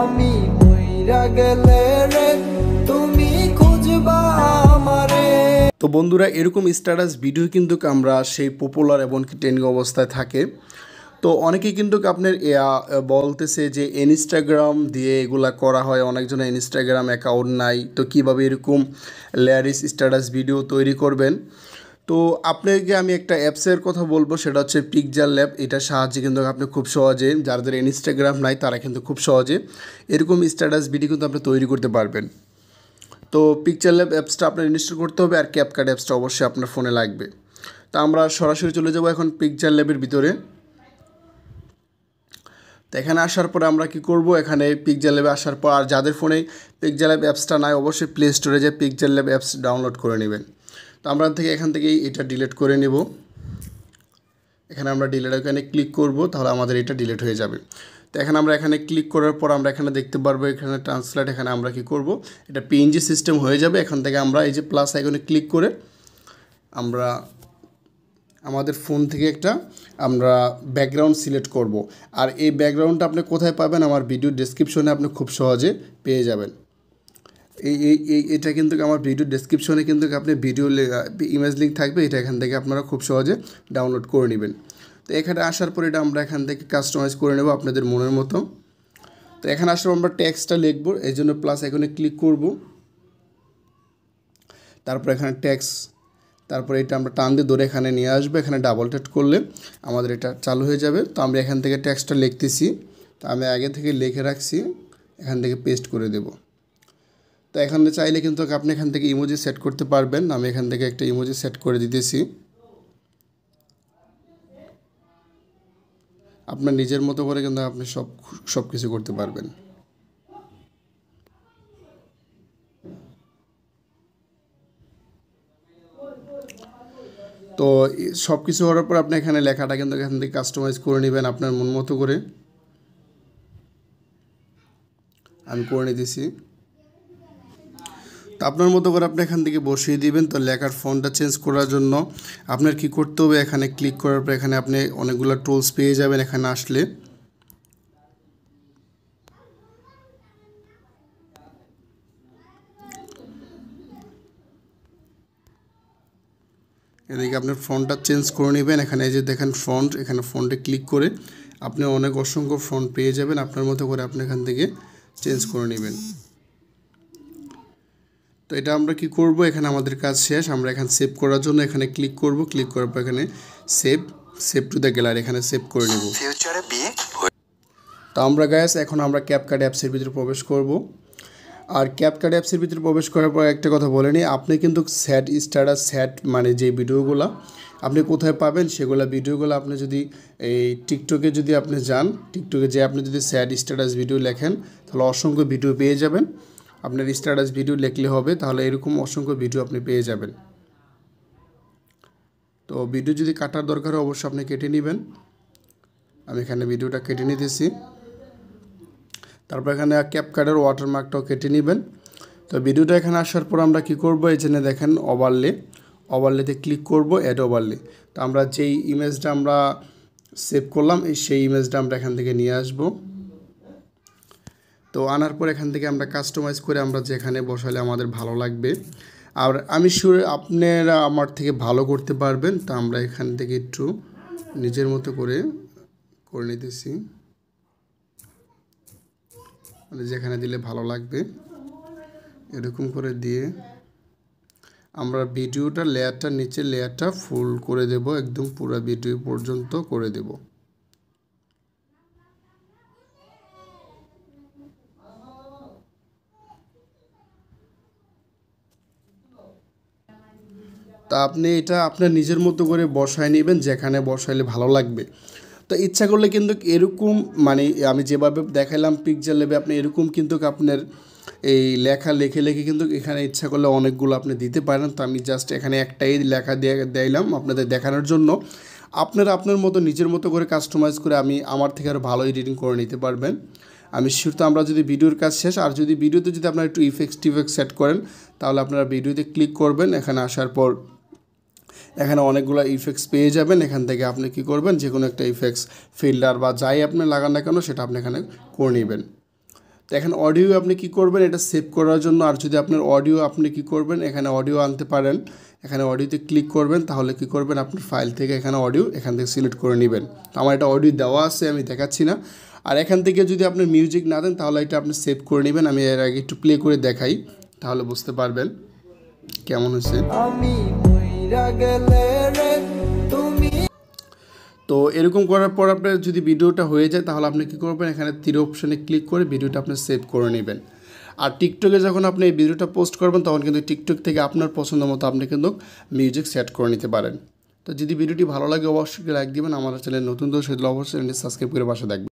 আমি মইরা গেলে রে তুমি খুঁজবা আমারে তো বন্ধুরা এরকম স্ট্যাটাস ভিডিও কিন্তু আমরা সেই পপুলার এমনকি ট্রেন্ডিং অবস্থায় থাকে তো অনেকেই কিন্তু আপনার বলতেছে যে ইনস্টাগ্রাম দিয়ে এগুলা করা হয় অনেকজনের ইনস্টাগ্রাম অ্যাকাউন্ট নাই তো কিভাবে এরকম লেয়ারিস স্ট্যাটাস ভিডিও তৈরি করবেন তো আপনাকে আমি একটা অ্যাপসের কথা বলবো সেটা হচ্ছে পিকজার ল্যাব এটার সাহায্যে কিন্তু আপনি খুব সহজে যাদের ইনস্টাগ্রাম নাই তারা কিন্তু খুব সহজে এরকম স্ট্যাটাস ভিডিও কিন্তু আপনি তৈরি করতে পারবেন তো পিকচার ল্যাব অ্যাপসটা আপনার ইনস্টল করতে হবে আর ক্যাপকার্ড অ্যাপসটা অবশ্যই আপনার ফোনে লাগবে তা আমরা সরাসরি চলে যাব এখন পিকচার ল্যাবের ভিতরে তো এখানে আসার পরে আমরা কি করব এখানে পিকজার ল্যাবে আসার পর আর যাদের ফোনে পিকজার ল্যাব অ্যাপসটা নাই অবশ্যই প্লে স্টোরে যে পিকজার ল্যাব অ্যাপস ডাউনলোড করে নেবেন তো আমরা থেকে এখান থেকেই এটা ডিলিট করে নেব এখানে আমরা ডিলেট এখানে ক্লিক করব তাহলে আমাদের এটা ডিলেট হয়ে যাবে তো এখানে আমরা এখানে ক্লিক করার পর আমরা এখানে দেখতে পারবো এখানে ট্রান্সলেট এখানে আমরা কি করব এটা পিএনজি সিস্টেম হয়ে যাবে এখান থেকে আমরা এই যে প্লাস আইকনে ক্লিক করে আমরা আমাদের ফোন থেকে একটা আমরা ব্যাকগ্রাউন্ড সিলেক্ট করব আর এই ব্যাকগ্রাউন্ডটা আপনি কোথায় পাবেন আমার ভিডিও ডিসক্রিপশনে আপনি খুব সহজে পেয়ে যাবেন এই এই এটা কিন্তু আমার ভিডিও ডেসক্রিপশনে কিন্তু আপনি ভিডিও ইমেজ লিঙ্ক থাকবে এটা এখান থেকে আপনারা খুব সহজে ডাউনলোড করে নেবেন তো এখানে আসার পর এটা আমরা এখান থেকে কাস্টমাইজ করে নেব আপনাদের মনের মতো তো এখানে আসার আমরা ট্যাক্সটা লিখবো এই জন্য প্লাস এখানে ক্লিক করব তারপর এখানে ট্যাক্স তারপর এটা আমরা টান দিয়ে ধরে এখানে নিয়ে আসবো এখানে ডাবল ট্যাট করলে আমাদের এটা চালু হয়ে যাবে তো আমরা এখান থেকে ট্যাক্সটা লিখতেছি তো আমি আগে থেকে লিখে রাখছি এখান থেকে পেস্ট করে দেবো তো এখানে চাইলে কিন্তু আপনি এখান থেকে ইমোজি সেট করতে পারবেন আমি এখান থেকে একটা ইমোজি সেট করে দিতেছি আপনার নিজের মতো করে কিন্তু আপনি সব সব কিছু করতে পারবেন তো সব কিছু হওয়ার পর আপনি এখানে লেখাটা কিন্তু এখান থেকে কাস্টমাইজ করে নেবেন আপনার মন মতো করে আমি করে নিতেছি আপনার মতো করে আপনি এখান থেকে বসিয়ে দিবেন তো লেখার ফন্টটা চেঞ্জ করার জন্য আপনার কি করতে হবে এখানে ক্লিক করার পর এখানে আপনি অনেকগুলো টুলস পেয়ে যাবেন এখানে আসলে এদিকে আপনার ফন্টটা চেঞ্জ করে নেবেন এখানে এই যে দেখেন ফন্ট এখানে ফন্টে ক্লিক করে আপনি অনেক অসংখ্য ফন্ট পেয়ে যাবেন আপনার মতো করে আপনি এখান থেকে চেঞ্জ করে নেবেন তো এটা আমরা কি করব এখানে আমাদের কাজ শেষ আমরা এখানে সেভ করার জন্য এখানে ক্লিক করব ক্লিক করার পর এখানে save save to the gallery এখানে সেভ করে নেব তো আমরা গ্যাস এখন আমরা ক্যাপকার্ড অ্যাপসের ভিতরে প্রবেশ করব আর ক্যাপকার্ড অ্যাপসের ভিতরে প্রবেশ করার পর একটা কথা বলে নিই আপনি কিন্তু স্যাট স্টারাস স্যাট মানে যে ভিডিওগুলো আপনি কোথায় পাবেন সেগুলো ভিডিওগুলো আপনি যদি এই টিকটকে যদি আপনি যান টিকটকে যে আপনি যদি স্যাড স্ট্যাটাস ভিডিও লেখেন তাহলে অসংখ্য ভিডিও পেয়ে যাবেন আপনার স্ট্যাটাস ভিডিও লিখলে হবে তাহলে এরকম অসংখ্য ভিডিও আপনি পেয়ে যাবেন তো ভিডিও যদি কাটার দরকার হয় অবশ্যই আপনি কেটে নেবেন আমি এখানে ভিডিওটা কেটে নিতেছি তারপর এখানে কার্ডের ওয়াটারমার্কটাও কেটে নেবেন তো ভিডিওটা এখানে আসার পর আমরা কি করব এখানে দেখেন ওভারলে ওভারলেতে ক্লিক করব অ্যাড ওভারলে তো আমরা যেই ইমেজটা আমরা সেভ করলাম সেই ইমেজটা আমরা এখান থেকে নিয়ে আসবো তো আনার পর এখান থেকে আমরা কাস্টমাইজ করে আমরা যেখানে বসালে আমাদের ভালো লাগবে আর আমি শুরু আপনারা আমার থেকে ভালো করতে পারবেন তা আমরা এখান থেকে একটু নিজের মতো করে করে নিতেছি মানে যেখানে দিলে ভালো লাগবে এরকম করে দিয়ে আমরা ভিডিওটা লেয়ারটা নিচে লেয়ারটা ফুল করে দেব একদম পুরো ভিডিও পর্যন্ত করে দেবো তা আপনি এটা আপনার নিজের মতো করে বসায় নেবেন যেখানে বসাইলে ভালো লাগবে তো ইচ্ছা করলে কিন্তু এরকম মানে আমি যেভাবে দেখালাম পিকচার লেবে আপনি এরকম কিন্তু আপনার এই লেখা লেখে লেখে কিন্তু এখানে ইচ্ছা করলে অনেকগুলো আপনি দিতে পারেন তো আমি জাস্ট এখানে একটাই লেখা দিয়ে দিলাম আপনাদের দেখানোর জন্য আপনারা আপনার মতো নিজের মতো করে কাস্টমাইজ করে আমি আমার থেকে আরও ভালো এডিটিং করে নিতে পারবেন আমি শিওর আমরা যদি ভিডিওর কাজ শেষ আর যদি ভিডিওতে যদি আপনারা একটু ইফেক্টস টিফেক্ট সেট করেন তাহলে আপনারা ভিডিওতে ক্লিক করবেন এখানে আসার পর এখানে অনেকগুলো ইফেক্টস পেয়ে যাবেন এখান থেকে আপনি কি করবেন যে কোনো একটা ইফেক্টস ফিল্টার বা যাই আপনি লাগান না কেন সেটা আপনি এখানে করে নেবেন তো এখানে অডিও আপনি কি করবেন এটা সেভ করার জন্য আর যদি আপনার অডিও আপনি কি করবেন এখানে অডিও আনতে পারেন এখানে অডিওতে ক্লিক করবেন তাহলে কি করবেন আপনার ফাইল থেকে এখানে অডিও এখান থেকে সিলেক্ট করে নেবেন আমার এটা অডিও দেওয়া আছে আমি দেখাচ্ছি না আর এখান থেকে যদি আপনি মিউজিক না দেন তাহলে এটা আপনি সেভ করে নেবেন আমি এর আগে একটু প্লে করে দেখাই তাহলে বুঝতে পারবেন কেমন হয়েছে তো এরকম করার পর আপনার যদি ভিডিওটা হয়ে যায় তাহলে আপনি কী করবেন এখানে থ্রি অপশানে ক্লিক করে ভিডিওটা আপনি সেভ করে নেবেন আর টিকটকে যখন আপনি এই ভিডিওটা পোস্ট করবেন তখন কিন্তু টিকটক থেকে আপনার পছন্দ মতো আপনি কিন্তু মিউজিক সেট করে নিতে পারেন তো যদি ভিডিওটি ভালো লাগে অবশ্যই লাইক দেবেন আমাদের চ্যানেল নতুন সেগুলো অবশ্যই সাবস্ক্রাইব করে পাশে দেখবেন